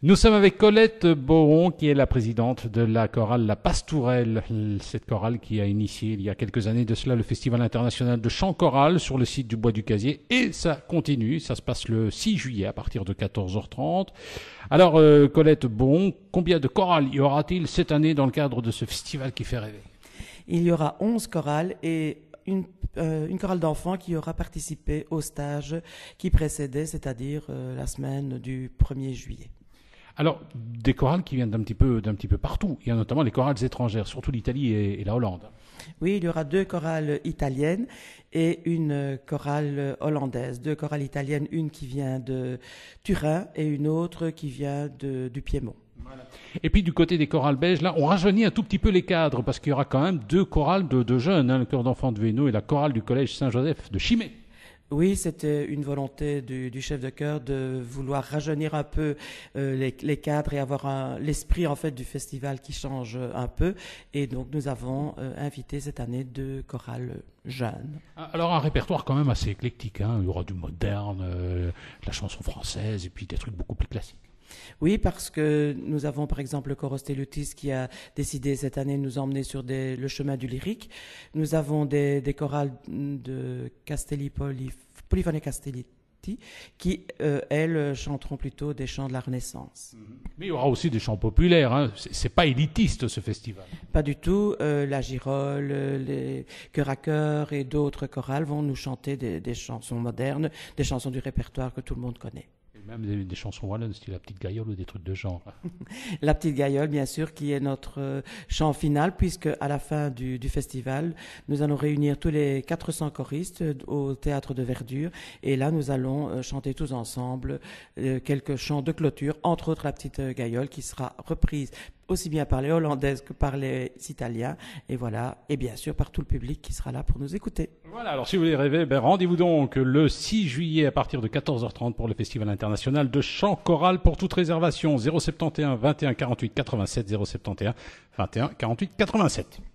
Nous sommes avec Colette Bohon, qui est la présidente de la chorale La Pastourelle, cette chorale qui a initié il y a quelques années de cela le Festival international de chant choral sur le site du Bois du Casier. Et ça continue, ça se passe le 6 juillet à partir de 14h30. Alors euh, Colette Bohon, combien de chorales y aura-t-il cette année dans le cadre de ce festival qui fait rêver Il y aura 11 chorales et euh, une, chorale d'enfants qui aura participé au stage qui précédait, c'est-à-dire euh, la semaine du 1er juillet. Alors, des chorales qui viennent d'un petit, peu, d'un petit peu partout. Il y a notamment les chorales étrangères, surtout l'Italie et, la Hollande. Oui, il y aura deux chorales italiennes et une chorale hollandaise. Deux chorales italiennes, une qui vient de Turin et une autre qui vient du Piémont. Et puis du côté des chorales belges, là, on rajeunit un tout petit peu les cadres parce qu'il y aura quand même deux chorales de, jeunes, hein, le chœur d'enfants de Véno et la chorale du collège Saint-Joseph de Chimay. Oui, c'était une volonté du, chef de chœur de vouloir rajeunir un peu euh, les, cadres et avoir l'esprit en fait du festival qui change un peu. Et donc nous avons euh, invité cette année deux chorales jeunes. Ah, alors un répertoire quand même assez éclectique. Hein. Il y aura du moderne, euh, la chanson française et puis des trucs beaucoup plus classiques. Oui, parce que nous avons par exemple le chorale Telutis qui a décidé cette année de nous emmener sur le chemin du lyrique. Nous avons des, chorales de Castelli Polyphone Castelletti, qui, euh, elles, chanteront plutôt des chants de la Renaissance. Mhm. Mais il y aura aussi des chants populaires, hein. c'est pas élitiste ce festival. Pas du tout, euh, la Girole, euh, les Cœur à Cœur et d'autres chorales vont nous chanter des chansons modernes, des chansons du répertoire que tout le monde connaît. Même des, des chansons wallonnes, style La Petite gaiole ou des trucs de genre. la Petite Gaïole, bien sûr, qui est notre euh, chant final, puisque à la fin du, festival, nous allons réunir tous les 400 choristes euh, au théâtre de Verdure. Et là, nous allons euh, chanter tous ensemble quelques chants de clôture, entre autres La Petite gaiole qui sera reprise aussi bien par les Hollandaises que par les Italiens. Et voilà, et bien sûr par tout le public qui sera là pour nous écouter. Voilà, alors si vous voulez rêver, ben rendez-vous donc le 6 juillet à partir de 14h30 pour le Festival international de chant choral. Pour toute réservation, 071 21 48 87 071 21 48 87.